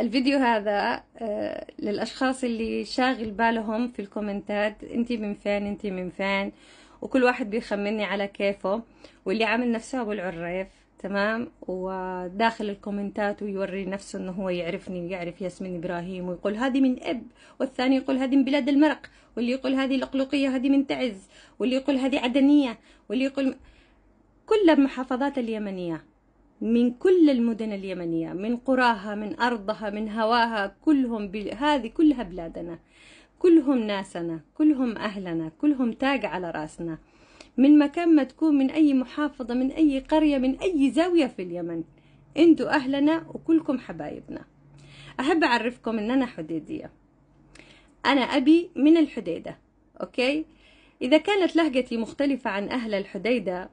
الفيديو هذا آه، للأشخاص اللي شاغل بالهم في الكومنتات انتي من فين انتي من فين وكل واحد بيخمني على كيفه واللي عامل نفسه أبو العريف تمام وداخل الكومنتات ويوري نفسه انه هو يعرفني ويعرف ياسمين ابراهيم ويقول هذه من اب والثاني يقول هذه من بلاد المرق واللي يقول هذه الاقلوقيه هذه من تعز واللي يقول هذه عدنيه واللي يقول كلها محافظات اليمنيه من كل المدن اليمنية من قراها من أرضها من هواها كلهم بل... هذه كلها بلادنا كلهم ناسنا كلهم أهلنا كلهم تاج على رأسنا من مكان ما تكون من أي محافظة من أي قرية من أي زاوية في اليمن انتوا أهلنا وكلكم حبايبنا أحب أعرفكم أن أنا حديدية أنا أبي من الحديدة أوكي إذا كانت لهجتي مختلفة عن أهل الحديدة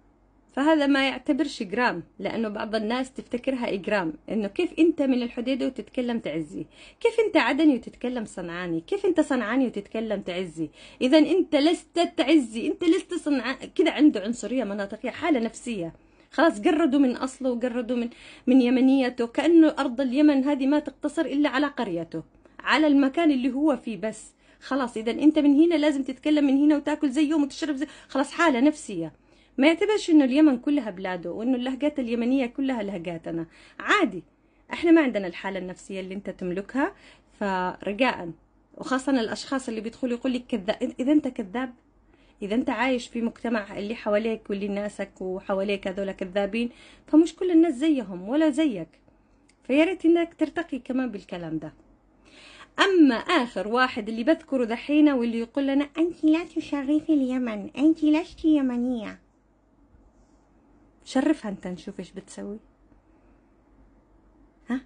فهذا ما يعتبرش جرام لأنه بعض الناس تفتكرها اجرام إنه كيف أنت من الحديدة وتتكلم تعزي كيف أنت عدني وتتكلم صنعاني كيف أنت صنعاني وتتكلم تعزي إذا أنت لست تعزي أنت لست صنع كذا عنده عنصرية مناطقية حالة نفسية خلاص قردوا من أصله وقردوا من من يمنيته كأنه أرض اليمن هذه ما تقتصر إلا على قريته على المكان اللي هو فيه بس خلاص إذا أنت من هنا لازم تتكلم من هنا وتاكل زيه وتشرب زي خلاص حالة نفسية ما يعتبرش انه اليمن كلها بلاده وانه اللهجات اليمنيه كلها لهجاتنا عادي احنا ما عندنا الحاله النفسيه اللي انت تملكها فرجاء وخاصه الاشخاص اللي بيدخلوا يقول لك كذاب اذا انت كذاب اذا انت عايش في مجتمع اللي حواليك واللي ناسك وحواليك هذول كذابين فمش كل الناس زيهم ولا زيك فياريت انك ترتقي كمان بالكلام ده اما اخر واحد اللي بذكره دحين واللي يقول لنا انت لا تشرفي اليمن انت لست يمنيه شرفها انت نشوف ايش بتسوي ها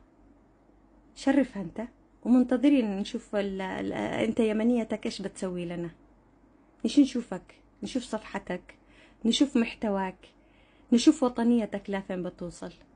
شرفها انت ومنتظرين نشوف ال ال انت يمنيتك ايش بتسوي لنا ايش نشوفك نشوف صفحتك نشوف محتواك نشوف وطنيتك لفين بتوصل